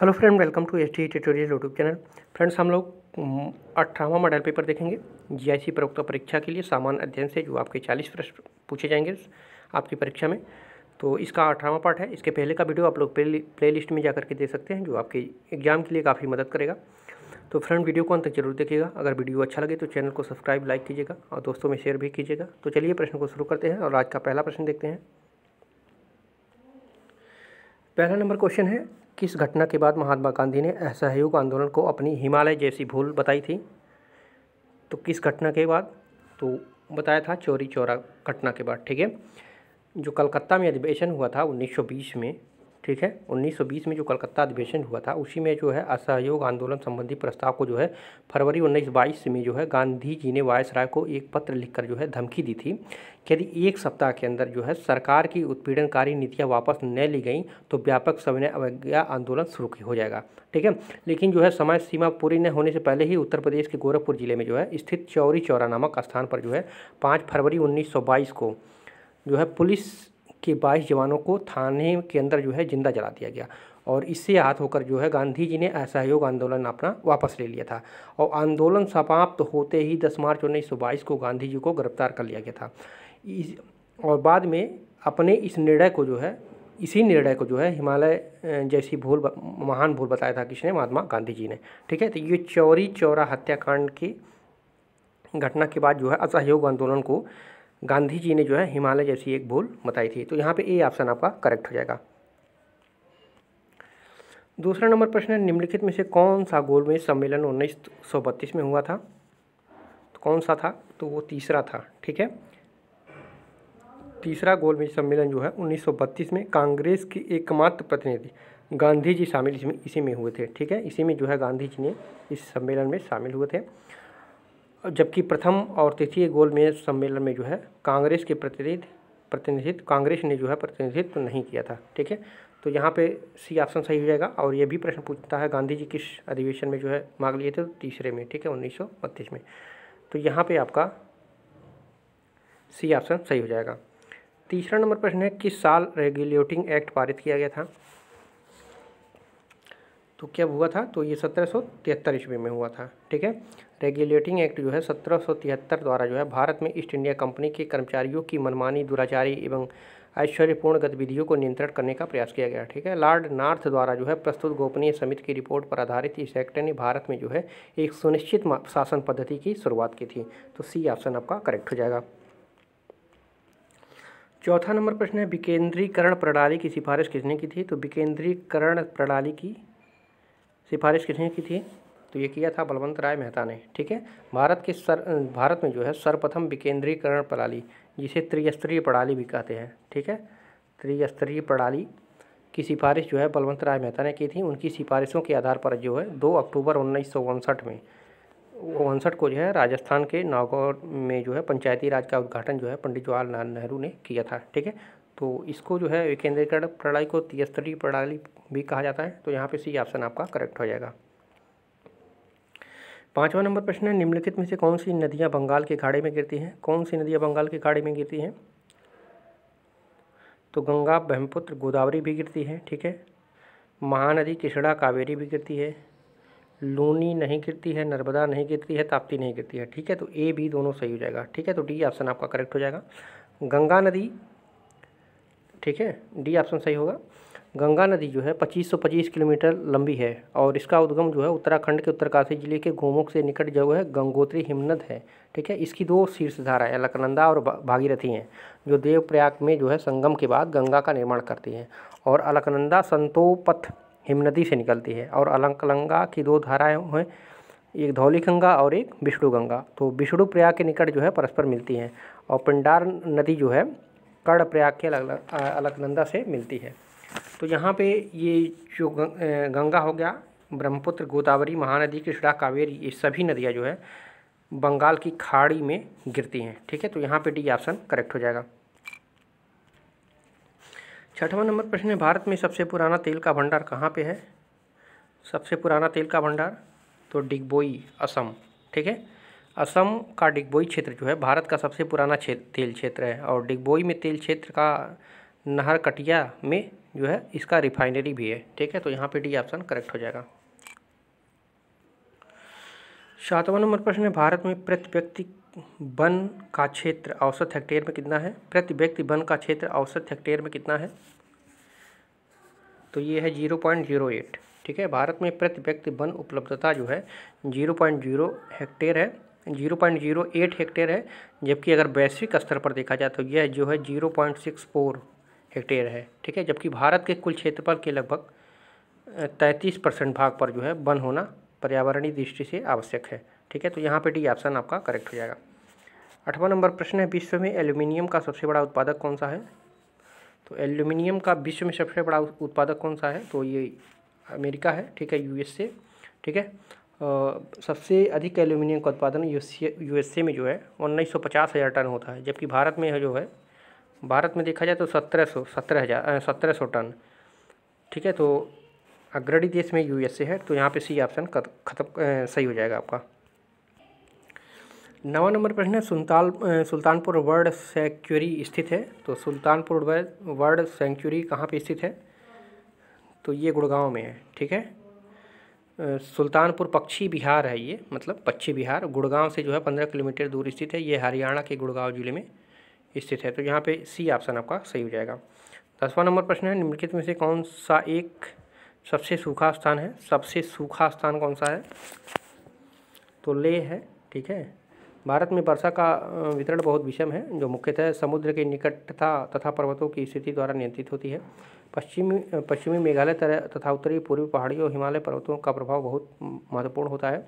hello friend welcome to S T tutorial YouTube channel friends हम लोग अठारहवां model paper देखेंगे जीआईसी प्रवक्ता परीक्षा के लिए सामान्य अध्ययन से जो आपके चालीस प्रश्न पूछे जाएंगे आपकी परीक्षा में तो इसका अठारहवां पार्ट है इसके पहले का वीडियो आप लोग प्ले लिस्ट में जा करके देख सकते हैं जो आपके एग्जाम के लिए काफ़ी मदद करेगा तो फ्रेंड वीडियो को अंत तक जरूर देखिएगा अगर वीडियो अच्छा लगे तो चैनल को सब्सक्राइब लाइक कीजिएगा और दोस्तों में शेयर भी कीजिएगा तो चलिए प्रश्न को शुरू करते हैं और आज का पहला प्रश्न देखते हैं पहला नंबर क्वेश्चन है किस घटना के बाद महात्मा गांधी ने असहयोग आंदोलन को अपनी हिमालय जैसी भूल बताई थी तो किस घटना के बाद तो बताया था चोरी चोरा घटना के बाद ठीक है जो कलकत्ता में अधिवेशन हुआ था 1920 में ठीक है 1920 में जो कलकत्ता अधिवेशन हुआ था उसी में जो है असहयोग आंदोलन संबंधी प्रस्ताव को जो है फरवरी 1922 में जो है गांधी जी ने वायसराय को एक पत्र लिखकर जो है धमकी दी थी कि यदि एक सप्ताह के अंदर जो है सरकार की उत्पीड़नकारी नीतियाँ वापस न ली गई तो व्यापक सविनय अवज्ञा आंदोलन शुरू हो जाएगा ठीक है लेकिन जो है समय सीमा पूरी न होने से पहले ही उत्तर प्रदेश के गोरखपुर जिले में जो है स्थित चौरी चौरा नामक स्थान पर जो है पाँच फरवरी उन्नीस को जो है पुलिस के बाईस जवानों को थाने के अंदर जो है जिंदा जला दिया गया और इससे हाथ होकर जो है गांधी जी ने असहयोग आंदोलन अपना वापस ले लिया था और आंदोलन समाप्त तो होते ही 10 मार्च उन्नीस को गांधी जी को गिरफ्तार कर लिया गया था इस और बाद में अपने इस निर्णय को जो है इसी निर्णय को जो है हिमालय जैसी भूल महान भूल बताया था किसने महात्मा गांधी जी ने ठीक है तो ये चौरी चौरा हत्याकांड की घटना के बाद जो है असहयोग आंदोलन को गांधी जी ने जो है हिमालय जैसी एक भूल बताई थी तो यहाँ पे ए ऑप्शन आपका करेक्ट हो जाएगा दूसरा नंबर प्रश्न है निम्नलिखित में से कौन सा गोलमेज सम्मेलन उन्नीस सौ बत्तीस में हुआ था तो कौन सा था तो वो तीसरा था ठीक है तीसरा गोलमेज सम्मेलन जो है उन्नीस में कांग्रेस के एकमात्र प्रतिनिधि गांधी जी शामिल इसमें इसी में हुए थे ठीक है इसी में जो है गांधी जी ने इस सम्मेलन में शामिल हुए थे जबकि प्रथम और तृतीय गोलमेज सम्मेलन में जो है कांग्रेस के प्रतिनिधि प्रतिनिधित्व कांग्रेस ने जो है प्रतिनिधित्व तो नहीं किया था ठीक है तो यहाँ पे सी ऑप्शन सही हो जाएगा और ये भी प्रश्न पूछता है गांधी जी किस अधिवेशन में जो है भाग लिए थे तो तीसरे में ठीक है उन्नीस में तो यहाँ पे आपका सी ऑप्शन सही हो जाएगा तीसरा नंबर प्रश्न है किस साल रेगुलेटिंग एक्ट पारित किया गया था तो क्या हुआ था तो ये सत्रह सौ ईस्वी में हुआ था ठीक है रेगुलेटिंग एक्ट जो है सत्रह द्वारा जो है भारत में ईस्ट इंडिया कंपनी के कर्मचारियों की मनमानी दुराचारी एवं ऐश्वर्यपूर्ण गतिविधियों को नियंत्रण करने का प्रयास किया गया ठीक है लॉर्ड नार्थ द्वारा जो है प्रस्तुत गोपनीय समिति की रिपोर्ट पर आधारित इस एक्ट ने भारत में जो है एक सुनिश्चित शासन पद्धति की शुरुआत की थी तो सी ऑप्शन आपका करेक्ट हो जाएगा चौथा नंबर प्रश्न है विकेंद्रीकरण प्रणाली की सिफारिश किसने की थी तो विकेंद्रीकरण प्रणाली की सिफारिश किसने की थी तो ये किया था बलवंत राय मेहता ने ठीक है भारत के सर भारत में जो है सर्वप्रथम विकेंद्रीकरण प्रणाली जिसे त्रिस्तरीय प्रणाली भी कहते हैं ठीक है त्रिस्तरीय प्रणाली की सिफारिश जो है बलवंत राय मेहता ने की थी उनकी सिफारिशों के आधार पर जो है दो अक्टूबर उन्नीस में उनसठ को जो है राजस्थान के नागौर में जो है पंचायती राज का उद्घाटन जो है पंडित जवाहरलाल नेहरू ने किया था ठीक है तो इसको जो है विकेंद्रीकरण प्रणाली को त्रिस्तरीय प्रणाली भी कहा जाता है तो यहाँ पे सी ऑप्शन आपका करेक्ट हो जाएगा पाँचवा नंबर प्रश्न है निम्नलिखित में से कौन सी नदियाँ बंगाल के खाड़ी में गिरती हैं कौन सी नदियाँ बंगाल के खाड़ी में गिरती हैं तो गंगा ब्रह्मपुत्र गोदावरी भी गिरती है ठीक है महानदी किशड़ा कावेरी भी गिरती है लूनी नहीं गिरती है नर्मदा नहीं गिरती है ताप्ती नहीं गिरती है ठीक है तो ए भी दोनों सही हो जाएगा ठीक है तो डी ऑप्शन आपका करेक्ट हो जाएगा गंगा नदी ठीक है डी ऑप्शन सही होगा गंगा नदी जो है 2525 किलोमीटर लंबी है और इसका उद्गम जो है उत्तराखंड के उत्तरकाशी जिले के गोमुख से निकट जो है गंगोत्री हिमनद है ठीक है इसकी दो शीर्ष धाराएँ है अलकनंदा और भागीरथी हैं जो देवप्रयाग में जो है संगम के बाद गंगा का निर्माण करती हैं और अलकनंदा संतोपथ हिमनदी से निकलती है और अलकलंगा की दो धाराएँ हैं एक धौली गंगा और एक विष्णु गंगा तो विष्णु प्रयाग के निकट जो है परस्पर मिलती हैं और पिंडार नदी जो है कर्ण प्रयाग के अलकनंदा से मिलती है तो यहाँ पे ये जो गंगा हो गया ब्रह्मपुत्र गोदावरी महानदी कृष्णा कावेरी ये सभी नदियाँ जो है बंगाल की खाड़ी में गिरती हैं ठीक है तो यहाँ पे डी ऑप्शन करेक्ट हो जाएगा छठवा नंबर प्रश्न है भारत में सबसे पुराना तेल का भंडार कहाँ पे है सबसे पुराना तेल का भंडार तो डिगबोई असम ठीक है असम का डिगबोई क्षेत्र जो है भारत का सबसे पुराना क्षेत्र तेल क्षेत्र है और डिगबोई में तेल क्षेत्र का कटिया में जो है इसका रिफाइनरी भी है ठीक है तो यहाँ पे डी ऑप्शन करेक्ट हो जाएगा सातवां नंबर प्रश्न है भारत में प्रति व्यक्ति वन का क्षेत्र औसत हेक्टेयर में कितना है प्रति व्यक्ति वन का क्षेत्र औसत हेक्टेयर में कितना है तो ये है जीरो पॉइंट जीरो एट ठीक है भारत में प्रति व्यक्ति वन उपलब्धता जो है जीरो पॉइंट जीरो हेक्टेयर है zero point zero eight hectare है जबकि अगर वैश्विक स्तर पर देखा जाए तो यह जो है zero point six four hectare है ठीक है जबकि भारत के कुल क्षेत्रफल के लगभग तैंतीस परसेंट भाग पर जो है वन होना पर्यावरणीय दृष्टि से आवश्यक है ठीक है तो यहाँ पे डी ऑप्शन आपका करेक्ट हो जाएगा अठवा नंबर प्रश्न है विश्व में एल्यूमिनियम का सबसे बड़ा उत्पादक कौन सा है तो एल्यूमिनियम का विश्व में सबसे बड़ा उत्पादक कौन सा है तो ये अमेरिका है ठीक है यूएसए ठीक है सबसे अधिक एल्यूमिनियम का उत्पादन यूएसए में जो है उन्नीस सौ पचास हज़ार टन होता है जबकि भारत में जो है भारत में देखा जाए तो सत्रह सौ सत्रह हज़ार सत्रह सौ टन ठीक है तो अग्रणी देश में यू है तो यहाँ पे सी ऑप्शन खत्म सही हो जाएगा आपका नवा नंबर प्रश्न है सुल्तान सुल्तानपुर वर्ल्ड सेंक्चुरी स्थित है तो सुल्तानपुर वर्ल्ड सेंक्चुरी कहाँ पे स्थित है तो ये गुड़गांव में है ठीक है सुल्तानपुर पक्षी बिहार है ये मतलब पक्षी बिहार गुड़गांव से जो है पंद्रह किलोमीटर दूर स्थित है ये हरियाणा के गुड़गांव जिले में स्थित है तो यहाँ पे सी ऑप्शन आपका सही हो जाएगा दसवां नंबर प्रश्न है निम्नलिखित में से कौन सा एक सबसे सूखा स्थान है सबसे सूखा स्थान कौन सा है तो ले है ठीक है भारत में वर्षा का वितरण बहुत विषम है जो मुख्यतः समुद्र के निकटता तथा पर्वतों की स्थिति द्वारा नियंत्रित होती है पश्चिमी पश्चिमी मेघालय तथा उत्तरी पूर्वी पहाड़ियों हिमालय पर्वतों का प्रभाव बहुत महत्वपूर्ण होता है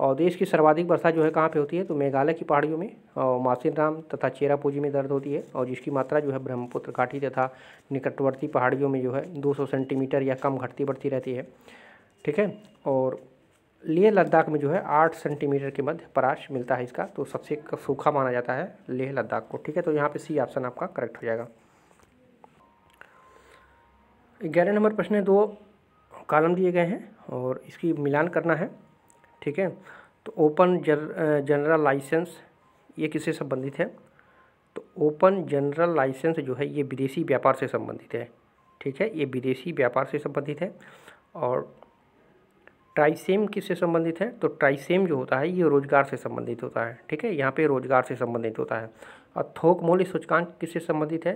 और देश की सर्वाधिक वर्षा जो है कहाँ पे होती है तो मेघालय की पहाड़ियों में और मासिनराम तथा चेरापूंजी में दर्द होती है और जिसकी मात्रा जो है ब्रह्मपुत्र घाटी तथा निकटवर्ती पहाड़ियों में जो है 200 सेंटीमीटर या कम घटती बढ़ती रहती है ठीक है और लेह लद्दाख में जो है आठ सेंटीमीटर के मध्य पराश मिलता है इसका तो सबसे सूखा माना जाता है लेह लद्दाख को ठीक है तो यहाँ पर सी ऑप्शन आपका करेक्ट हो जाएगा ग्यारह नंबर प्रश्न है दो कालम दिए गए हैं और इसकी मिलान करना है ठीक है तो ओपन जर जनरल लाइसेंस ये किससे संबंधित है तो ओपन जनरल लाइसेंस जो है ये विदेशी व्यापार से संबंधित है ठीक है ये विदेशी व्यापार से संबंधित है और ट्राइसेम किससे संबंधित है तो ट्राइसेम जो होता है ये रोजगार से संबंधित होता है ठीक है यहाँ पे रोजगार से संबंधित होता है और थोक मूल्य सूचकांक किससे संबंधित है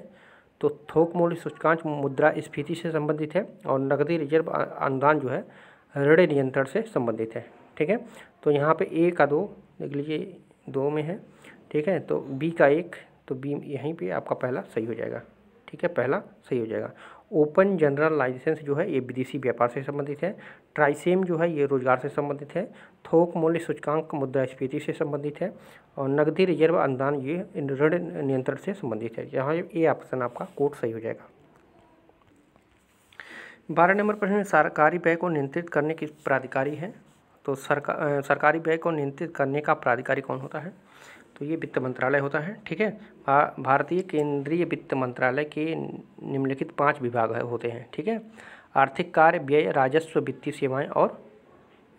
तो थोक मूल्य सूचकांक मुद्रा स्फीति से संबंधित है और नकदी रिजर्व अनुदान जो है ऋण नियंत्रण से संबंधित है ठीक है तो यहाँ पे ए का दो देख लीजिए दो में है ठीक है तो बी का एक तो बी यहीं पे आपका पहला सही हो जाएगा ठीक है पहला सही हो जाएगा ओपन जनरल लाइसेंस जो है ये विदेशी व्यापार से संबंधित है ट्राइसेम जो है ये रोजगार से संबंधित है थोक मूल्य सूचकांक मुद्रास्फीति से संबंधित है और नगदी रिजर्व अनुदान ये ऋण नियंत्रण से संबंधित है यहाँ ए ऑप्शन आपका कोर्ट सही हो जाएगा बारह नंबर प्रश्न सरकारी व्यय को नियंत्रित करने के प्राधिकारी हैं तो सरकार सरकारी व्यय को नियंत्रित करने का प्राधिकारी कौन होता है तो ये वित्त मंत्रालय होता है ठीक है भारतीय केंद्रीय वित्त मंत्रालय के निम्नलिखित पांच विभाग होते हैं ठीक है आर्थिक कार्य व्यय राजस्व वित्तीय सेवाएं और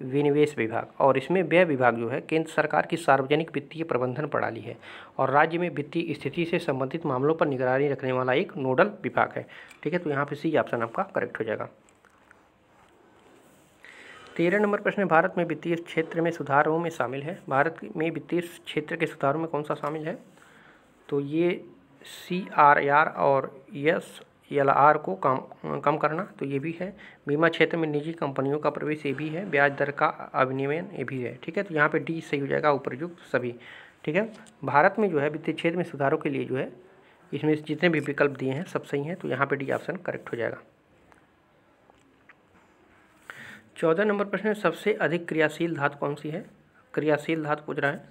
विनिवेश विभाग और इसमें व्यय विभाग जो है केंद्र सरकार की सार्वजनिक वित्तीय प्रबंधन प्रणाली है और राज्य में वित्तीय स्थिति से संबंधित मामलों पर निगरानी रखने वाला एक नोडल विभाग है ठीक है तो यहाँ पर सी ऑप्शन आपका करेक्ट हो जाएगा तेरह नंबर प्रश्न है भारत में वित्तीय क्षेत्र में सुधारों में शामिल है भारत में वित्तीय क्षेत्र के सुधारों में कौन सा शामिल है तो ये सी आर आर और यस एल आर को कम कम करना तो ये भी है बीमा क्षेत्र में निजी कंपनियों का प्रवेश ये भी है ब्याज दर का अभिनियमन ये भी है ठीक है तो यहाँ पे डी सही हो जाएगा उपयुक्त सभी ठीक है भारत में जो है वित्तीय क्षेत्र में सुधारों के लिए जो है इसमें जितने भी विकल्प दिए हैं सब सही हैं तो यहाँ पर डी ऑप्शन करेक्ट हो जाएगा चौदह नंबर प्रश्न है सबसे अधिक क्रियाशील धातु कौन सी है क्रियाशील धातु पूछ रहा है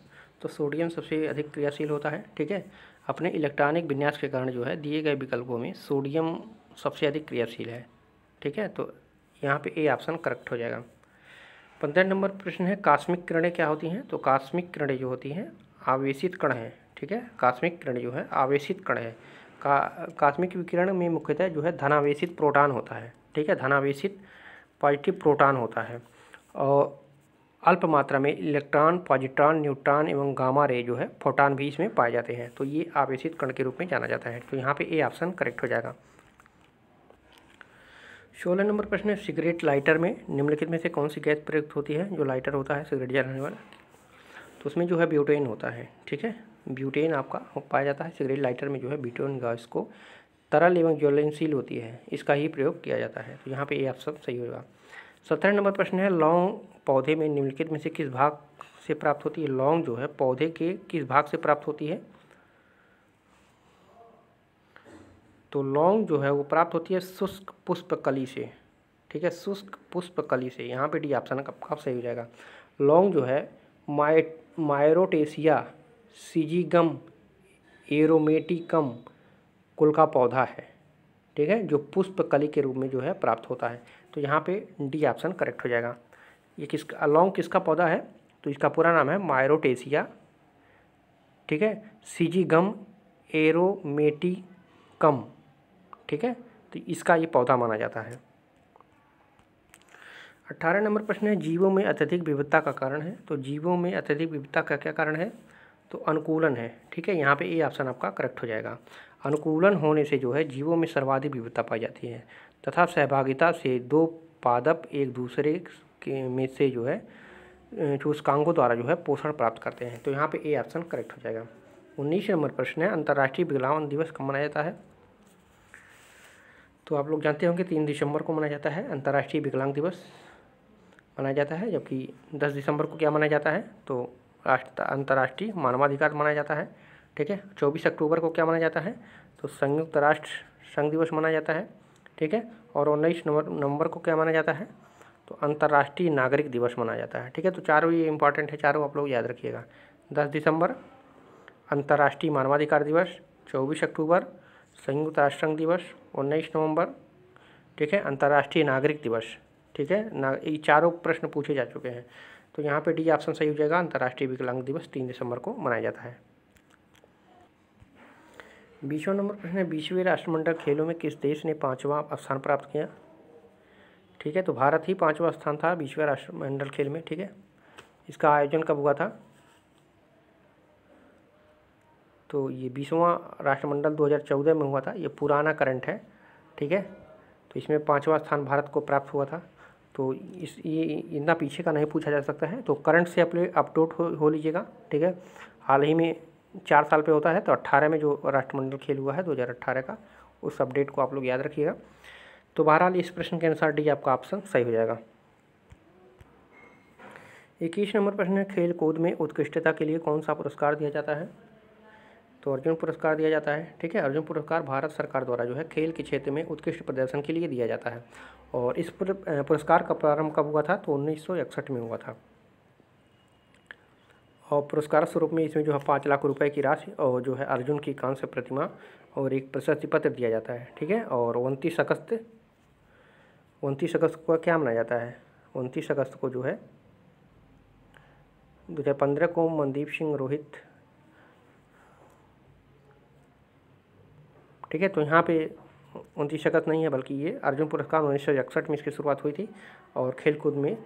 तो सोडियम सबसे अधिक क्रियाशील होता है ठीक है अपने इलेक्ट्रॉनिक विन्यास के कारण जो है दिए गए विकल्पों में सोडियम सबसे अधिक क्रियाशील है ठीक है तो यहाँ पे ए ऑप्शन करेक्ट हो जाएगा पंद्रह नंबर प्रश्न है कास्मिक किरणें क्या होती हैं तो कास्मिक किरणें जो होती हैं आवेशित कण हैं ठीक है कास्मिक किरण जो है आवेशित कण है का कास्मिक विकिरण में मुख्यतः जो है धनावेशित प्रोटॉन होता है ठीक है धनावेशित पॉजिटिव प्रोटॉन होता है और अल्प मात्रा में इलेक्ट्रॉन पॉजिट्रॉन न्यूट्रॉन एवं गामा रे जो है फोटान भी इसमें पाए जाते हैं तो ये आवेशित कण के रूप में जाना जाता है तो यहाँ पे ए ऑप्शन करेक्ट हो जाएगा सोलह नंबर प्रश्न है सिगरेट लाइटर में निम्नलिखित में से कौन सी गैस प्रयुक्त होती है जो लाइटर होता है सिगरेट जलाने वाला तो उसमें जो है ब्यूटेन होता है ठीक है ब्यूटेन आपका पाया जाता है सिगरेट लाइटर में जो है ब्यूटेन गैस को तरल एवं ज्वलनशील होती है इसका ही प्रयोग किया जाता है तो यहाँ पे ये ऑप्शन सही होगा सत्रह नंबर प्रश्न है लौंग पौधे में निम्नलिखित में से किस भाग से प्राप्त होती है लौंग जो है पौधे के किस भाग से प्राप्त होती है तो लौंग जो है वो प्राप्त होती है शुष्क पुष्प कली से ठीक है शुष्क पुष्प कली से यहाँ पे डी ऑप्शन कब सही हो जाएगा लौंग जो है माय मायरोटेसिया सीजीगम एरोमेटिकम कुल का पौधा है ठीक है जो पुष्प कली के रूप में जो है प्राप्त होता है तो यहाँ पे डी ऑप्शन करेक्ट हो जाएगा ये किस अलोंग किसका पौधा है तो इसका पूरा नाम है मायरोटेसिया ठीक है सीजी गम एरोमेटी कम ठीक है तो इसका ये पौधा माना जाता है अट्ठारह नंबर प्रश्न है जीवों में अत्यधिक विविधता का कारण है तो जीवों में अत्यधिक विविधता का क्या कारण है तो अनुकूलन है ठीक है यहाँ पे ए ऑप्शन आपका करेक्ट हो जाएगा अनुकूलन होने से जो है जीवों में सर्वाधिक विविधता पाई जाती है तथा सहभागिता से दो पादप एक दूसरे के में से जो है चूसकांगों द्वारा जो है पोषण प्राप्त करते हैं तो यहाँ पे ए ऑप्शन करेक्ट हो जाएगा उन्नीस नंबर प्रश्न है अंतर्राष्ट्रीय विकलांग दिवस कब मनाया जाता है तो आप लोग जानते होंगे तीन दिसंबर को मनाया जाता है अंतर्राष्ट्रीय विकलांग दिवस मनाया जाता है जबकि दस दिसंबर को क्या मनाया जाता है तो राष्ट्र अंतर्राष्ट्रीय मानवाधिकार मनाया जाता है ठीक है चौबीस अक्टूबर को क्या माना जाता है तो संयुक्त राष्ट्र संघ दिवस माना जाता है ठीक है और उन्नीस नवंबर नवंबर को क्या माना जाता है तो अंतर्राष्ट्रीय नागरिक दिवस माना जाता है ठीक है तो चारों ये इंपॉर्टेंट है चारों आप लोग याद रखिएगा दस दिसंबर अंतर्राष्ट्रीय मानवाधिकार दिवस चौबीस अक्टूबर संयुक्त राष्ट्र संघ दिवस उन्नीस नवंबर ठीक है अंतर्राष्ट्रीय नागरिक दिवस ठीक है ना ये चारों प्रश्न पूछे जा चुके हैं तो यहाँ पे डी ऑप्शन सही हो जाएगा अंतर्राष्ट्रीय विकलांग दिवस तीन दिसंबर को मनाया जाता है बीसवा नंबर प्रश्न है बीसवें राष्ट्रमंडल खेलों में किस देश ने पाँचवा स्थान प्राप्त किया ठीक है तो भारत ही पाँचवा स्थान था बीसवें राष्ट्रमंडल खेल में ठीक है इसका आयोजन कब हुआ था तो ये बीसवा राष्ट्रमंडल 2014 में हुआ था ये पुराना करंट है ठीक है तो इसमें पाँचवा स्थान भारत को प्राप्त हुआ था तो इस ये इतना पीछे का नहीं पूछा जा सकता है तो करंट से अपने अपडेट हो, हो लीजिएगा ठीक है हाल ही में चार साल पे होता है तो अट्ठारह में जो राष्ट्रमंडल खेल हुआ है दो हज़ार अट्ठारह का उस अपडेट को आप लोग याद रखिएगा तो बहरहाल इस प्रश्न के अनुसार डी आपका ऑप्शन सही हो जाएगा इक्कीस नंबर प्रश्न है खेल कूद में उत्कृष्टता के लिए कौन सा पुरस्कार दिया जाता है तो अर्जुन पुरस्कार दिया जाता है ठीक है अर्जुन पुरस्कार भारत सरकार द्वारा जो है खेल के क्षेत्र में उत्कृष्ट प्रदर्शन के लिए दिया जाता है और इस पुरस्कार का प्रारंभ कब हुआ था तो उन्नीस में हुआ था और पुरस्कार स्वरूप में इसमें जो है पाँच लाख रुपए की राशि और जो है अर्जुन की कांस्य प्रतिमा और एक प्रशस्ति पत्र दिया जाता है ठीक है और उनतीस अगस्त उनतीस अगस्त को क्या मनाया जाता है उनतीस अगस्त को जो है दो हज़ार पंद्रह को मनदीप सिंह रोहित ठीक है तो यहाँ पे उनतीस अगस्त नहीं है बल्कि ये अर्जुन पुरस्कार उन्नीस सौ इकसठ में इसकी शुरुआत हुई थी और खेलकूद में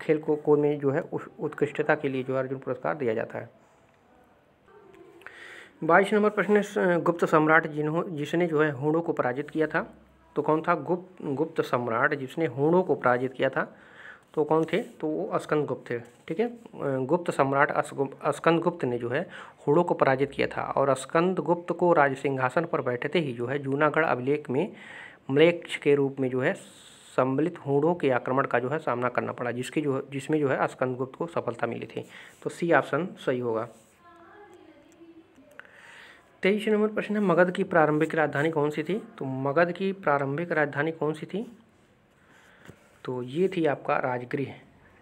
खेल को कूद में जो है उत्कृष्टता के लिए जो अर्जुन पुरस्कार दिया जाता है बाईस नंबर प्रश्न है गुप्त सम्राट जिन्हों जिसने जो है हुड़ों को पराजित किया था तो कौन था गुप्त गुप्त सम्राट जिसने हुड़ों को पराजित किया था तो कौन थे तो वो अस्कंद गुप्त थे ठीक है गुप्त सम्राट अस्कंद गुप्त ने जो है हुड़ों को पराजित किया था और अस्कंद गुप्त को राज सिंहासन पर बैठते ही जो है जूनागढ़ अभिलेख में मलेक्ष के रूप में जो है सम्मिलित हुड़ों के आक्रमण का जो है सामना करना पड़ा जिसकी जो है जिसमें जो है स्कंदगुप्त को सफलता मिली थी तो सी ऑप्शन सही होगा तेईस नंबर प्रश्न है मगध की प्रारंभिक राजधानी कौन सी थी तो मगध की प्रारंभिक राजधानी कौन सी थी तो ये थी आपका राजगृह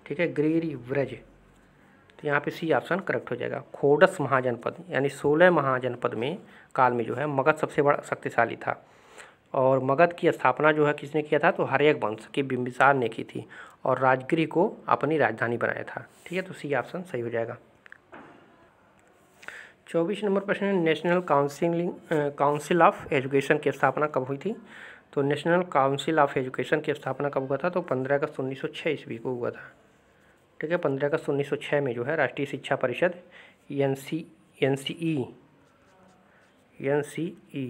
ठीक है ग्रेरी व्रज तो यहाँ पे सी ऑप्शन करेक्ट हो जाएगा खोडस महाजनपद यानी सोलह महाजनपद में काल में जो है मगध सबसे बड़ा शक्तिशाली था और मगध की स्थापना जो है किसने किया था तो हरेक वंश के बिम्बिसार ने की थी और राजगिरी को अपनी राजधानी बनाया था ठीक है तो सी ऑप्शन सही हो जाएगा चौबीस नंबर प्रश्न है national counselling council of education की स्थापना कब हुई थी तो नेशनल काउंसिल ऑफ एजुकेशन की स्थापना कब हुआ था तो पंद्रह अगस्त उन्नीस सौ छः ईस्वी को हुआ था ठीक है पंद्रह अगस्त उन्नीस सौ छः में जो है राष्ट्रीय शिक्षा परिषद N C N C E N C E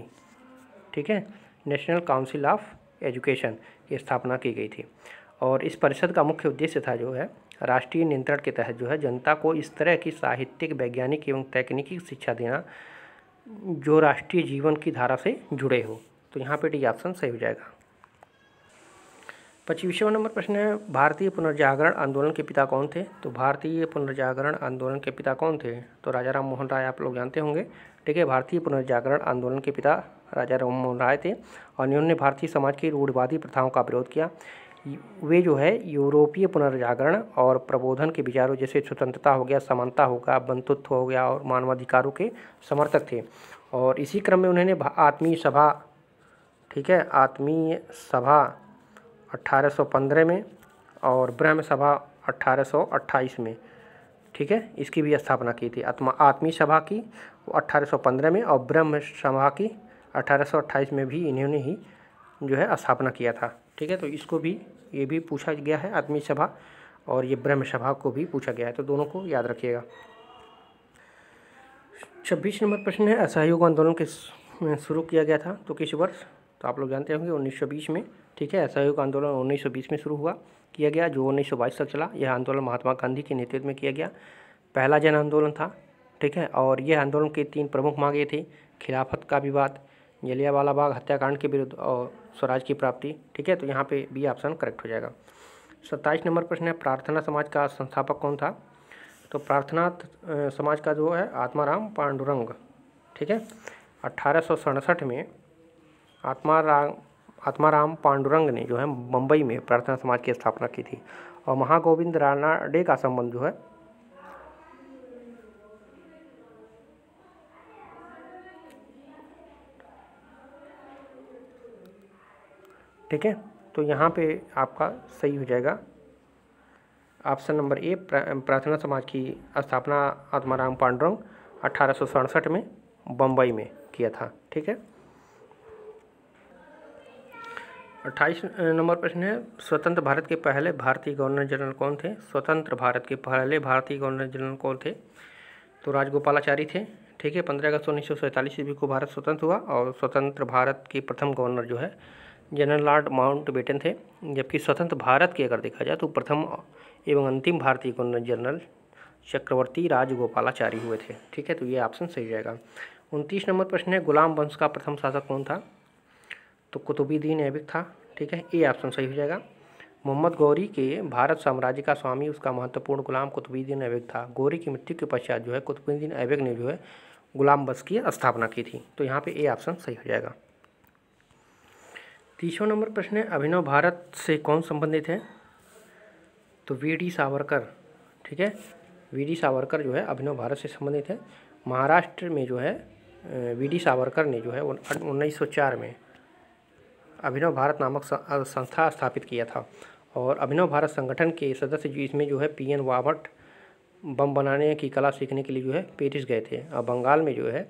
ठीक है नेशनल काउंसिल ऑफ एजुकेशन की स्थापना की गई थी और इस परिषद का मुख्य उद्देश्य था जो है राष्ट्रीय नियंत्रण के तहत जो है जनता को इस तरह की साहित्यिक वैज्ञानिक एवं तकनीकी शिक्षा देना जो राष्ट्रीय जीवन की धारा से जुड़े हो तो यहाँ पे डी ऑप्शन सही हो जाएगा पच्चीसवा नंबर प्रश्न है भारतीय पुनर्जागरण आंदोलन के पिता कौन थे तो भारतीय पुनर्जागरण आंदोलन के पिता कौन थे तो राजा राम मोहन राय आप लोग जानते होंगे ठीक है भारतीय पुनर्जागरण आंदोलन के पिता राजा राममोहन राय थे और इन्होंने भारतीय समाज की रूढ़वादी प्रथाओं का विरोध किया वे जो है यूरोपीय पुनर्जागरण और प्रबोधन के विचारों जैसे स्वतंत्रता हो गया समानता होगा बंधुत्व हो गया और मानवाधिकारों के समर्थक थे और इसी क्रम में उन्होंने आत्मीय सभा ठीक है आत्मीय सभा 1815 में और ब्रह्म सभा 1828 में ठीक है इसकी भी स्थापना की थी आत्मा आत्मीय सभा की 1815 में और ब्रह्म सभा की 1828 में भी इन्होंने ही जो है स्थापना किया था ठीक है तो इसको भी ये भी पूछा गया है आत्मीय सभा और ये ब्रह्म सभा को भी पूछा गया है तो दोनों को याद रखिएगा छब्बीस नंबर प्रश्न है असहयोग आंदोलन के शुरू किया गया था तो किस वर्ष तो आप लोग जानते होंगे 1920 में ठीक है असहयोग आंदोलन 1920 में शुरू हुआ किया गया जो 1922 तक चला यह आंदोलन महात्मा गांधी के नेतृत्व में किया गया पहला जन आंदोलन था ठीक है और यह आंदोलन के तीन प्रमुख मांगे थे खिलाफत का विवाद जलियावाला बाग हत्याकांड के विरुद्ध और स्वराज की प्राप्ति ठीक है तो यहाँ पे बी ऑप्शन करेक्ट हो जाएगा सत्ताईस नंबर प्रश्न है प्रार्थना समाज का संस्थापक कौन था तो प्रार्थना समाज का जो है आत्माराम पांडुरंग ठीक है अट्ठारह में आत्माराम आत्माराम पांडुरंग ने जो है मुंबई में प्रार्थना समाज की स्थापना की थी और महागोविंद रानाडे का संबंध जो है ठीक है तो यहाँ पे आपका सही हो जाएगा ऑप्शन नंबर ए प्रार्थना समाज की स्थापना आत्माराम पांडुरंग अठारह में बम्बई में किया था ठीक है अट्ठाईस नंबर प्रश्न है स्वतंत्र भारत के पहले भारतीय गवर्नर जनरल कौन थे स्वतंत्र भारत के पहले भारतीय गवर्नर जनरल कौन थे तो राजगोपालाचारी थे ठीक है पंद्रह अगस्त उन्नीस सौ सैंतालीस ईस्वी को भारत स्वतंत्र हुआ और स्वतंत्र भारत के प्रथम गवर्नर जो है जनरल लॉर्ड माउंट बेटन थे जबकि स्वतंत्र भारत की अगर देखा जाए तो प्रथम एवं अंतिम भारतीय गवर्नर जनरल चक्रवर्ती राजगोपालाचारी हुए थे ठीक है तो ये ऑप्शन सही जाएगा उनतीस नंबर प्रश्न है गुलाम वंश का प्रथम शासक कौन था तो कुतुबुद्दीन ऐबिक था ठीक है ये ऑप्शन सही हो जाएगा मोहम्मद गौरी के भारत साम्राज्य का स्वामी उसका महत्वपूर्ण गुलाम कुतुबुद्दीन ऐबक था गौरी की मृत्यु के पश्चात जो है कुतुबुद्दीन ऐबक ने जो है गुलाम वंश की स्थापना की थी तो यहाँ पे ए ऑप्शन सही हो जाएगा तीसरा नंबर प्रश्न है अभिनव भारत से कौन संबंधित है तो वी डी सावरकर ठीक है वी डी सावरकर जो है अभिनव भारत से संबंधित है महाराष्ट्र में जो है वी डी सावरकर ने जो है उन्नीस सौ चार में अभिनव भारत नामक संस्था स्थापित किया था और अभिनव भारत संगठन के सदस्य जो इसमें जो है पी एन वाभट बम बनाने की कला सीखने के लिए जो है पेरिस गए थे और बंगाल में जो है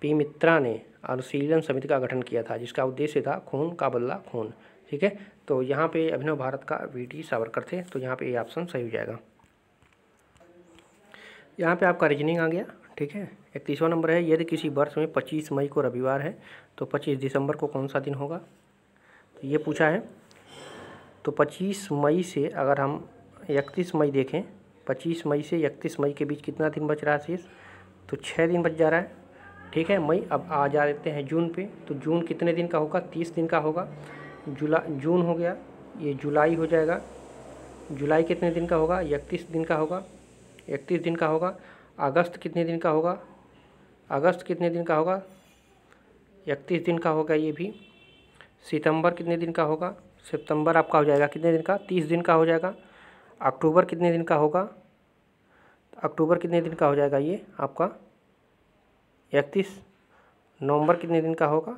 पी मित्रा ने अनुशीलन समिति का गठन किया था जिसका उद्देश्य था खून का बदला खून ठीक है तो यहाँ पे अभिनव भारत का वी टी सावरकर थे तो यहाँ पे ये ऑप्शन सही हो जाएगा यहाँ पे आपका रीजनिंग आ गया ठीक है इकतीसवां नंबर है यदि किसी वर्ष में पच्चीस मई को रविवार है तो पच्चीस दिसंबर को कौन सा दिन होगा तो ये पूछा है तो पच्चीस मई से अगर हम इकतीस मई देखें पच्चीस मई से इकतीस मई के बीच कितना दिन बच रहा है शेष तो छः दिन बच जा रहा है ठीक है मई अब आ जा देते हैं जून पे तो जून कितने दिन का होगा तीस दिन का होगा जुला जून हो गया ये जुलाई हो जाएगा जुलाई कितने दिन का होगा इकतीस दिन का होगा इकतीस दिन का होगा अगस्त कितने दिन का होगा अगस्त कितने दिन का होगा इकतीस दिन का होगा ये भी सितंबर कितने दिन का होगा सितंबर आपका हो जाएगा कितने दिन का तीस दिन का हो जाएगा अक्टूबर कितने दिन का होगा अक्टूबर कितने दिन का हो जाएगा ये आपका इकतीस नवंबर कितने दिन का होगा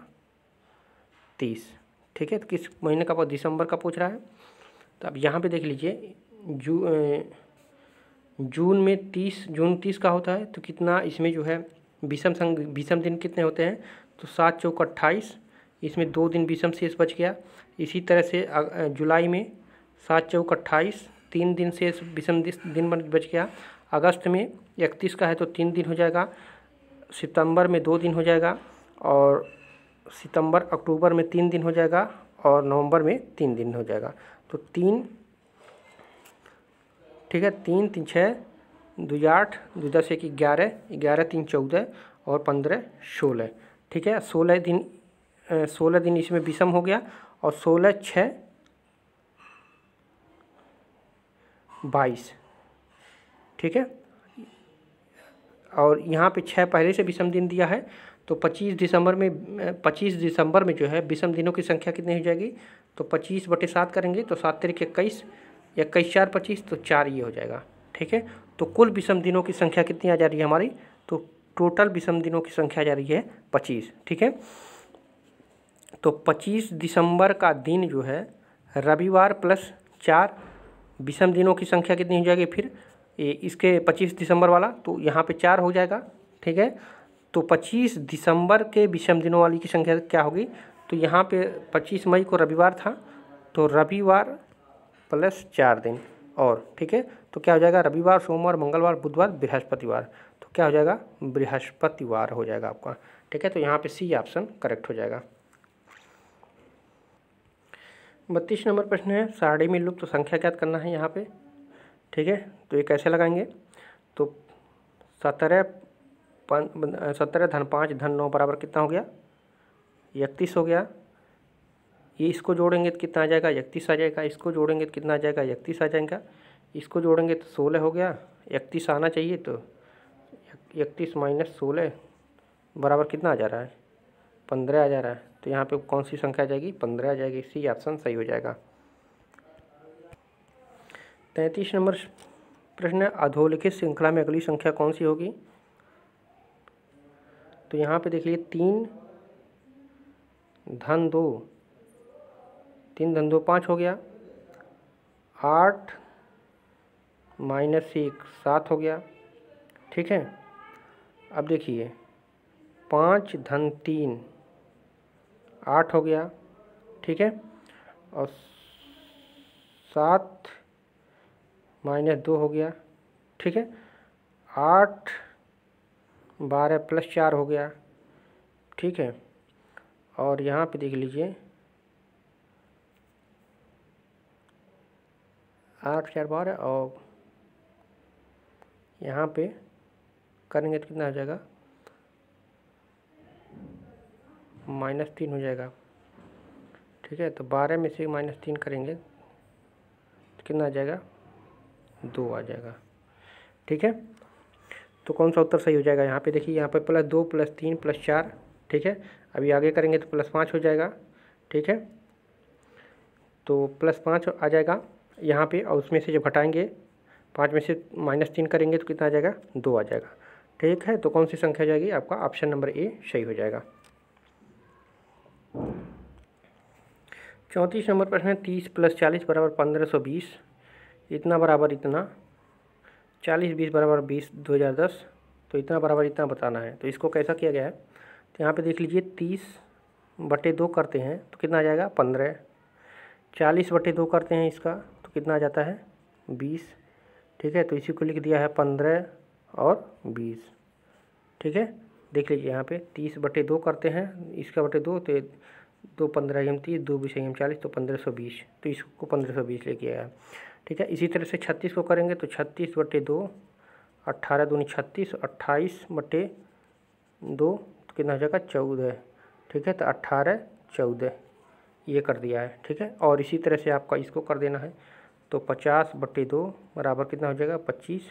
तीस ठीक है तो किस महीने का दिसंबर का पूछ रहा है तो अब यहाँ पे देख लीजिए जू जून में तीस जून तीस का होता है तो कितना इसमें जो है विषम संग विषम दिन कितने होते हैं तो सात चौक अट्ठाईस इसमें दो दिन विषम शेष बच गया इसी तरह से जुलाई में सात चौक अट्ठाईस तीन दिन शेष विषम दिन बच गया अगस्त में इकतीस का है तो तीन दिन हो जाएगा सितंबर में दो दिन हो जाएगा और सितंबर अक्टूबर में तीन दिन हो जाएगा और नवंबर में तीन दिन हो जाएगा तो तीन ठीक है तीन तीन छः दो आठ दो दस एक ग्यारह ग्यारह तीन चौदह और पंद्रह सोलह ठीक है सोलह दिन सोलह दिन इसमें विषम हो गया और सोलह छः बाईस ठीक है और यहाँ पे छः पहले से विषम दिन दिया है तो 25 दिसंबर में 25 दिसंबर में जो है विषम दिनों की संख्या कितनी हो जाएगी तो 25 बटे सात करेंगे तो सात तरीक इक्कीस इक्कीस चार पच्चीस तो चार ये हो जाएगा ठीक है तो कुल विषम दिनों की संख्या कितनी आ जा रही है हमारी तो टोटल विषम दिनों की संख्या जा रही है पच्चीस ठीक है तो पच्चीस दिसंबर का दिन जो है रविवार प्लस चार विषम दिनों की संख्या कितनी हो जाएगी फिर ये इसके 25 दिसंबर वाला तो यहाँ पे चार हो जाएगा ठीक है तो 25 दिसंबर के विषम दिनों वाली की संख्या क्या होगी तो यहाँ पे 25 मई को रविवार था तो रविवार प्लस चार दिन और ठीक है तो क्या हो जाएगा रविवार सोमवार मंगलवार बुधवार बृहस्पतिवार तो क्या हो जाएगा बृहस्पतिवार हो जाएगा आपका ठीक है तो यहाँ पर सी ऑप्शन करेक्ट हो जाएगा बत्तीस नंबर प्रश्न है सारणी में लुप्त तो संख्या ज्ञात करना है यहाँ पे ठीक है तो ये कैसे लगाएंगे तो सत्रह पन सत्रह धन पाँच धन नौ बराबर कितना हो गया इकतीस हो गया ये इसको जोड़ेंगे तो कितना आ जाएगा इकतीस आ जाएगा इसको जोड़ेंगे तो कितना आ जाएगा इकतीस आ जाएगा इसको जोड़ेंगे तो सोलह हो गया इकतीस आना चाहिए तो इकतीस माइनस सोलह बराबर कितना आ जा रहा है पंद्रह आ जा रहा है तो यहाँ पे कौन सी संख्या आ जाएगी पंद्रह आ जाएगी इसी ऑप्शन सही हो जाएगा तैंतीस नंबर प्रश्न अधोलिखित श्रृंखला में अगली संख्या कौन सी होगी तो यहाँ पे देख तीन धन दो तीन धन दो पाँच हो गया आठ माइनस एक सात हो गया ठीक है अब देखिए पाँच धन तीन आठ हो गया ठीक है और सात माइनस दो हो गया ठीक है आठ बारह प्लस चार हो गया ठीक है और यहाँ पे देख लीजिए आठ चार बारह और यहाँ पे करेंगे तो कितना हो जाएगा माइनस तीन हो जाएगा ठीक है तो बारह में से माइनस तीन करेंगे तो कितना आ जाएगा दो आ जाएगा ठीक है तो कौन सा उत्तर सही हो जाएगा यहाँ पे देखिए यहाँ पे प्लस दो प्लस तीन प्लस चार ठीक है अभी आगे करेंगे तो प्लस पाँच हो जाएगा ठीक है तो प्लस पाँच आ जाएगा यहाँ पे और उसमें से जब हटाएंगे पाँच में से माइनस तीन करेंगे तो कितना आ जाएगा दो आ जाएगा ठीक है तो कौन सी संख्या हो जाएगी आपका ऑप्शन नंबर ए सही हो जाएगा चौंतीस नंबर प्रश्न है तीस प्लस चालीस बराबर पंद्रह सौ बीस इतना बराबर इतना चालीस बीस बराबर बीस दो हज़ार दस तो इतना बराबर इतना बताना है तो इसको कैसा किया गया है तो यहाँ पे देख लीजिए तीस बटे दो करते हैं तो कितना आ जाएगा पंद्रह चालीस बटे दो करते हैं इसका तो कितना आ जाता है बीस ठीक है तो इसी को लिख दिया है पंद्रह और बीस ठीक है देख लीजिए यहाँ पे तीस बटे दो करते हैं इसका बटे दो तो दो पंद्रह एम तीस दो बीस एम चालीस तो पंद्रह सौ बीस तो इसको पंद्रह सौ बीस लेके आया ठीक है इसी तरह से छत्तीस को करेंगे तो छत्तीस बटे दो अट्ठारह दूनी छत्तीस अट्ठाईस बटे दो तो कितना हो जाएगा चौदह ठीक है तो अट्ठारह चौदह ये कर दिया है ठीक है और इसी तरह से आपका इसको कर देना है तो पचास बटे दो बराबर कितना हो जाएगा पच्चीस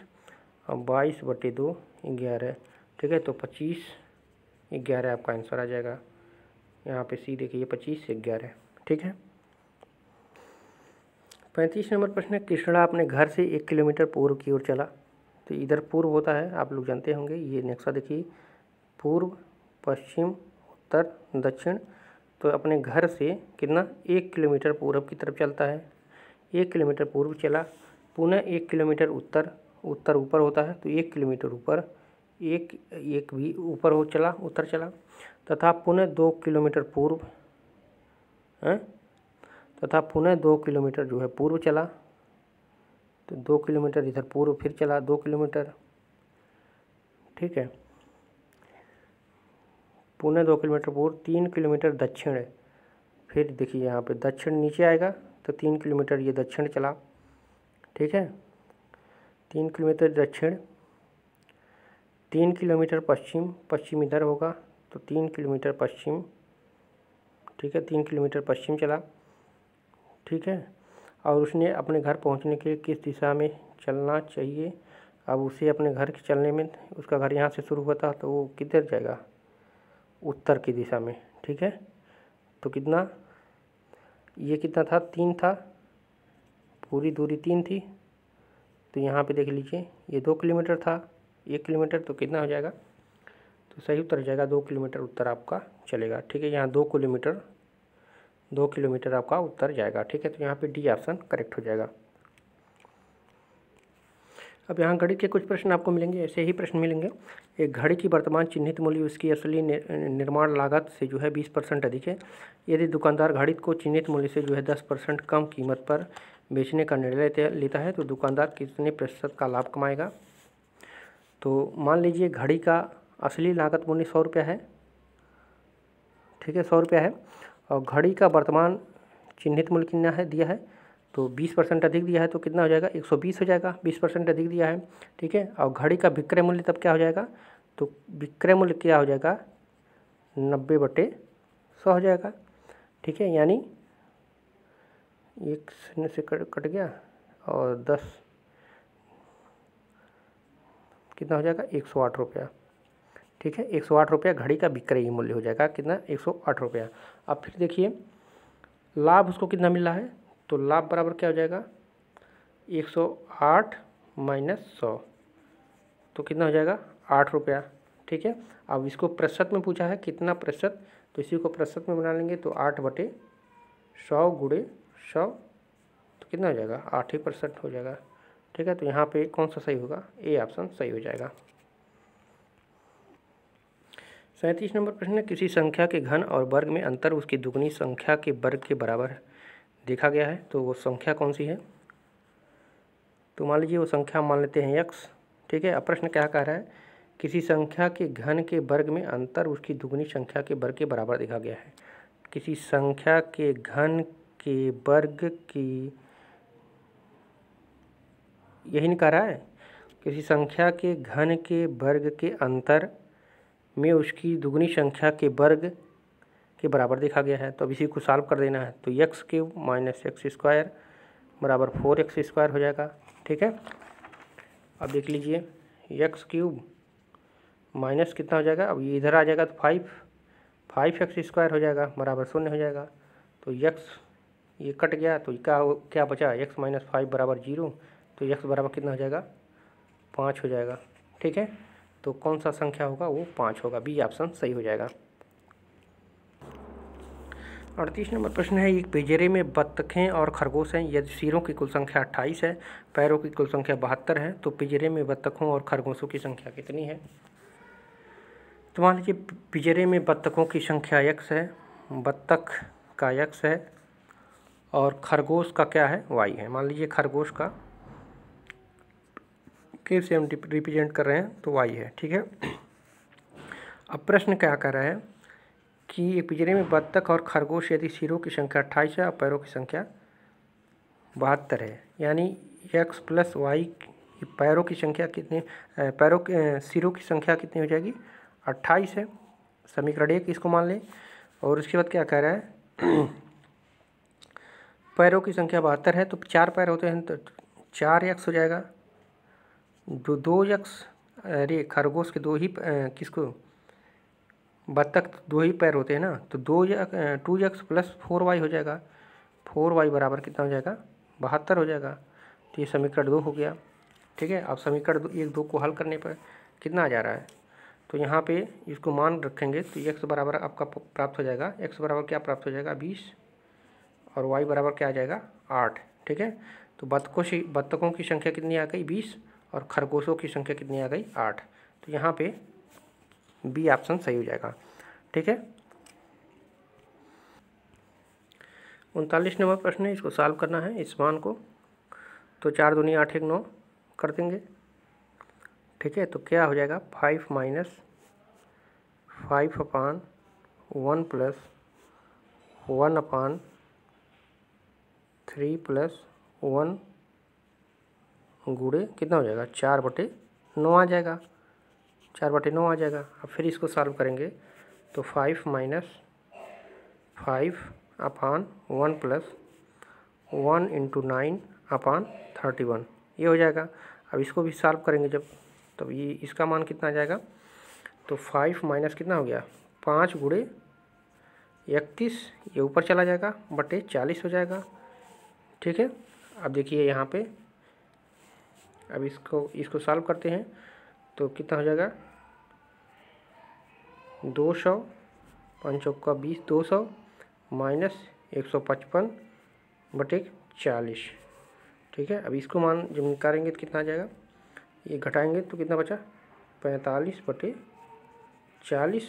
और बाईस बटे दो ग्यारह ठीक है तो पच्चीस ग्यारह आपका आंसर आ जाएगा यहाँ पे सी देखिए पच्चीस ग्यारह ठीक है पैंतीस नंबर प्रश्न है कृष्णा अपने घर से एक किलोमीटर पूर्व की ओर चला तो इधर पूर्व होता है आप लोग जानते होंगे ये नक्शा देखिए पूर्व पश्चिम उत्तर दक्षिण तो अपने घर से कितना एक किलोमीटर पूर्व की तरफ चलता है एक किलोमीटर पूर्व चला पुनः एक किलोमीटर उत्तर उत्तर ऊपर होता है तो एक किलोमीटर ऊपर एक एक भी ऊपर हो चला उत्तर चला तथा पुनः दो किलोमीटर पूर्व हैं हाँ, तथा पुनः दो किलोमीटर जो है पूर्व चला तो दो किलोमीटर इधर पूर्व फिर चला दो किलोमीटर ठीक है पुणे दो किलोमीटर पूर्व तीन किलोमीटर दक्षिण है फिर देखिए यहाँ पे दक्षिण नीचे आएगा तो तीन किलोमीटर ये दक्षिण चला ठीक है तीन किलोमीटर दक्षिण तीन किलोमीटर पश्चिम पश्चिम इधर होगा तो तीन किलोमीटर पश्चिम ठीक है तीन किलोमीटर पश्चिम चला ठीक है और उसने अपने घर पहुंचने के लिए किस दिशा में चलना चाहिए अब उसे अपने घर के चलने में उसका घर यहाँ से शुरू हुआ था तो वो किधर जाएगा उत्तर की दिशा में ठीक है तो कितना ये कितना था तीन था पूरी दूरी तीन थी तो यहाँ पे देख लीजिए ये दो किलोमीटर था एक किलोमीटर तो कितना हो जाएगा तो सही उत्तर जाएगा दो किलोमीटर उत्तर आपका चलेगा ठीक है यहाँ दो किलोमीटर दो किलोमीटर आपका उत्तर जाएगा ठीक है तो यहाँ पे डी ऑप्शन करेक्ट हो जाएगा अब यहाँ घड़ी के कुछ प्रश्न आपको मिलेंगे ऐसे ही प्रश्न मिलेंगे एक घड़ी की वर्तमान चिन्हित मूल्य उसकी असली निर्माण लागत से जो है बीस परसेंट अधिक है यदि दुकानदार घड़ी को चिन्हित मूल्य से जो है दस परसेंट कम कीमत पर बेचने का निर्णय लेता है तो दुकानदार कितने प्रतिशत का लाभ कमाएगा तो मान लीजिए घड़ी का असली लागत मूल्य सौ रुपया है ठीक है सौ रुपया है और घड़ी का वर्तमान चिन्हित मूल्य कितना है दिया है तो 20 परसेंट अधिक दिया है तो कितना हो जाएगा 120 हो जाएगा 20 परसेंट अधिक दिया है ठीक है और घड़ी का विक्रय मूल्य तब क्या हो जाएगा तो विक्रय मूल्य क्या हो जाएगा नब्बे बटे सौ हो जाएगा ठीक है यानी एक शून्य से कट कट गया और दस कितना हो जाएगा एक सौ आठ रुपया ठीक है एक सौ आठ रुपया घड़ी का विक्रय मूल्य हो जाएगा कितना एक सौ आठ रुपया अब फिर देखिए लाभ उसको कितना मिल रहा है तो लाभ बराबर क्या हो जाएगा 108 माइनस सौ तो कितना हो जाएगा आठ रुपया ठीक है अब इसको प्रतिशत में पूछा है कितना प्रतिशत तो इसी को प्रतिशत में बना लेंगे तो आठ बटे सौ गुड़े सौ तो कितना हो जाएगा आठ ही प्रतिशत हो जाएगा ठीक है तो यहाँ पे कौन सा सही होगा ए ऑप्शन सही हो जाएगा सैंतीस नंबर प्रश्न है किसी संख्या के घन और वर्ग में अंतर उसकी दुगनी संख्या के वर्ग के बराबर देखा गया है तो वो संख्या कौन सी है तो मान लीजिए वो संख्या मान लेते हैं यक्स ठीक है अब प्रश्न क्या कह रहा है किसी संख्या के घन के वर्ग में अंतर उसकी दुगनी संख्या के वर्ग के बराबर देखा गया है किसी संख्या के घन के वर्ग की यही नहीं कह रहा है किसी संख्या के घन के वर्ग के अंतर में उसकी दुगनी संख्या के वर्ग के बराबर देखा गया है तो अब इसी को सॉल्व कर देना है तो x cube minus x square बराबर फोर एक्स स्क्वायर हो जाएगा ठीक है अब देख लीजिए यक्स क्यूब माइनस कितना हो जाएगा अब ये इधर आ जाएगा तो फाइव फाइव एक्स स्क्वायर हो जाएगा बराबर शून्य हो जाएगा तो यक्स ये कट गया तो क्या क्या बचा एक्स माइनस फाइव बराबर जीरो तो यक्स बराबर कितना हो जाएगा पाँच हो जाएगा ठीक है तो कौन सा संख्या होगा वो पाँच होगा बी ऑप्शन सही हो जाएगा अड़तीस नंबर प्रश्न है एक पिंजरे में बत्तखें और खरगोश हैं यदि सिरों की कुल संख्या अट्ठाईस है पैरों की कुल संख्या बहत्तर है तो पिंजरे में बत्तखों और खरगोशों की संख्या कितनी है तो मान लीजिए पिंजरे में बत्तखों की संख्या यक्स है बत्तख का यक्स है और खरगोश का क्या है वाई है मान लीजिए खरगोश का के से हम रिप्रेजेंट कर रहे हैं तो वाई है ठीक है अब प्रश्न क्या कर रहा है कि एक पिंजरे में बत्तख और खरगोश यदि सिरों की संख्या अट्ठाईस है और पैरों की संख्या बहत्तर है यानी एक्स प्लस वाई पैरों की संख्या कितनी पैरों के सिरों की संख्या कितनी हो जाएगी अट्ठाईस है समीकरण एक इसको मान लें और उसके बाद क्या कह रहा है पैरों की संख्या बहत्तर है तो चार पैर होते हैं तो चार एक्स हो जाएगा जो दो यक्ष अरे खरगोश के दो ही किसको बत्तख तो दो ही पैर होते हैं ना तो दो यक two x plus four y हो जाएगा फोर वाई बराबर कितना हो जाएगा बहत्तर हो जाएगा तो ये समीकरण दो हो गया ठीक है अब समीकरण एक दो को हल करने पर कितना आ जा रहा है तो यहाँ पे इसको मान रखेंगे तो एक्स बराबर आपका प्राप्त हो जाएगा एक्स बराबर क्या प्राप्त हो जाएगा बीस और वाई बराबर क्या आ जाएगा आठ ठीक है तो बत्तखों से बत्तखों की संख्या कितनी आ गई बीस और खरगोशों की संख्या कितनी आ गई आठ तो यहाँ पे बी ऑप्शन सही हो जाएगा ठीक है उनतालीस नंबर प्रश्न है इसको सॉल्व करना है इस मान को तो चार दुनिया आठ एक नौ कर देंगे ठीक है तो क्या हो जाएगा five minus five upon one plus one upon three plus one गुड़े कितना हो जाएगा चार बटे नौ आ जाएगा चार बटे नौ आ जाएगा अब फिर इसको सॉल्व करेंगे तो five minus five upon one plus one into nine upon thirty one ये हो जाएगा अब इसको भी सॉल्व करेंगे जब तब तो ये इसका मान कितना आ जाएगा तो फाइव माइनस कितना हो गया पाँच गुड़े इकतीस ये ऊपर चला जाएगा बटे चालीस हो जाएगा ठीक है अब देखिए यहाँ पे अब इसको इसको सॉल्व करते हैं तो कितना हो जाएगा दो सौ का बीस दो सौ माइनस एक सौ पचपन बटे चालीस ठीक है अब इसको मान जब निकालेंगे तो कितना आ जाएगा ये घटाएंगे तो कितना बचा पैंतालीस बटे चालीस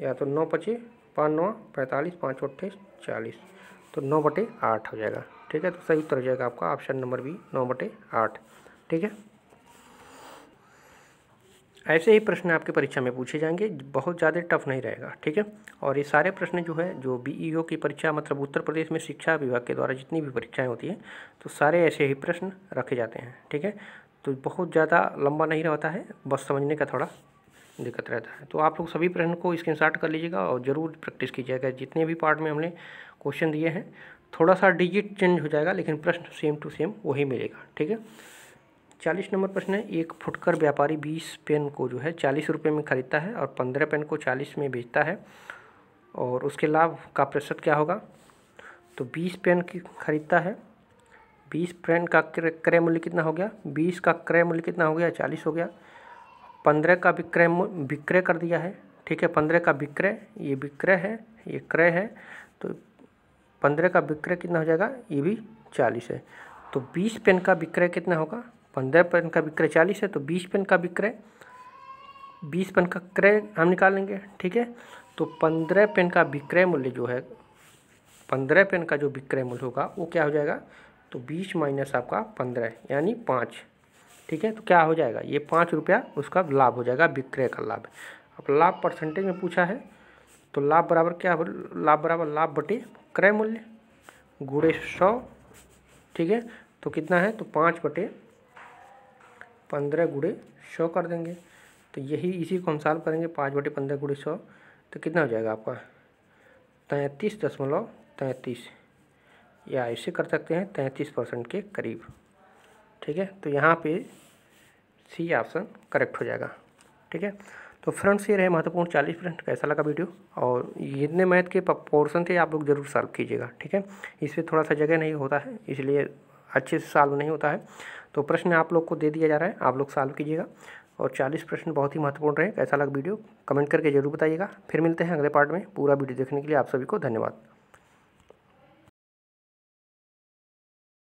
या तो नौ पचे पाँच नौ पैंतालीस पाँच अट्ठे चालीस तो नौ बटे आठ हो जाएगा ठीक है तो सही उत्तर हो जाएगा आपका ऑप्शन नंबर बी नौ बटे आठ ठीक है ऐसे ही प्रश्न आपके परीक्षा में पूछे जाएंगे बहुत ज़्यादा टफ नहीं रहेगा ठीक है और ये सारे प्रश्न जो है जो बीईओ e की परीक्षा मतलब उत्तर प्रदेश में शिक्षा विभाग के द्वारा जितनी भी परीक्षाएं होती हैं तो सारे ऐसे ही प्रश्न रखे जाते हैं ठीक है तो बहुत ज़्यादा लंबा नहीं रहता है बस समझने का थोड़ा दिक्कत रहता है तो आप लोग सभी प्रश्न को स्क्रीनशॉट कर लीजिएगा और ज़रूर प्रैक्टिस कीजिएगा जितने भी पार्ट में हमने क्वेश्चन दिए हैं थोड़ा सा डिजिट चेंज हो जाएगा लेकिन प्रश्न सेम टू सेम वही मिलेगा ठीक है चालीस नंबर प्रश्न है एक फुटकर व्यापारी बीस पेन को जो है चालीस रुपये में ख़रीदता है और पंद्रह पेन को चालीस में बेचता है और उसके लाभ का प्रतिशत क्या होगा तो बीस पेन की खरीदता है बीस पेन का क्रय मूल्य कितना हो गया बीस का क्रय मूल्य कितना हो गया चालीस हो गया पंद्रह का विक्रय विक्रय कर दिया है ठीक है पंद्रह का विक्रय ये विक्रय है ये क्रय है तो पंद्रह का विक्रय कितना हो जाएगा ये भी चालीस है तो बीस पेन का विक्रय कितना होगा पंद्रह पेन का विक्रय चालीस है तो बीस पेन का विक्रय बीस पेन का क्रय हम निकाल लेंगे ठीक है तो पंद्रह पेन का विक्रय मूल्य जो है पंद्रह पेन का जो विक्रय मूल्य होगा वो क्या हो जाएगा तो बीस माइनस आपका पंद्रह यानी पाँच ठीक है तो क्या हो जाएगा ये पाँच रुपया उसका लाभ हो जाएगा विक्रय का लाभ अब लाभ परसेंटेज में पूछा है तो लाभ बराबर क्या लाभ बराबर लाभ बटे क्रय मूल्य गुड़े सौ ठीक है तो कितना है तो पाँच बटे पंद्रह गुड़े सौ कर देंगे तो यही इसी को हम साल करेंगे पाँच बटे पंद्रह गुड़े सौ तो कितना हो जाएगा आपका तैंतीस दशमलव तैंतीस या इसे कर सकते हैं तैंतीस परसेंट के करीब ठीक है तो यहाँ पे सी ऑप्शन करेक्ट हो जाएगा ठीक है तो फ्रेंड्स ये रहे महत्वपूर्ण चालीस परसेंट कैसा लगा वीडियो और जितने मैथ के पोर्सन थे आप लोग ज़रूर सॉल्व कीजिएगा ठीक है इसमें थोड़ा सा जगह नहीं होता है इसलिए अच्छे से सॉल्व नहीं होता है तो प्रश्न आप लोग को दे दिया जा रहा है आप लोग सॉल्व कीजिएगा और चालीस प्रश्न बहुत ही महत्वपूर्ण रहे कैसा लगा वीडियो कमेंट करके जरूर बताइएगा फिर मिलते हैं अगले पार्ट में पूरा वीडियो देखने के लिए आप सभी को धन्यवाद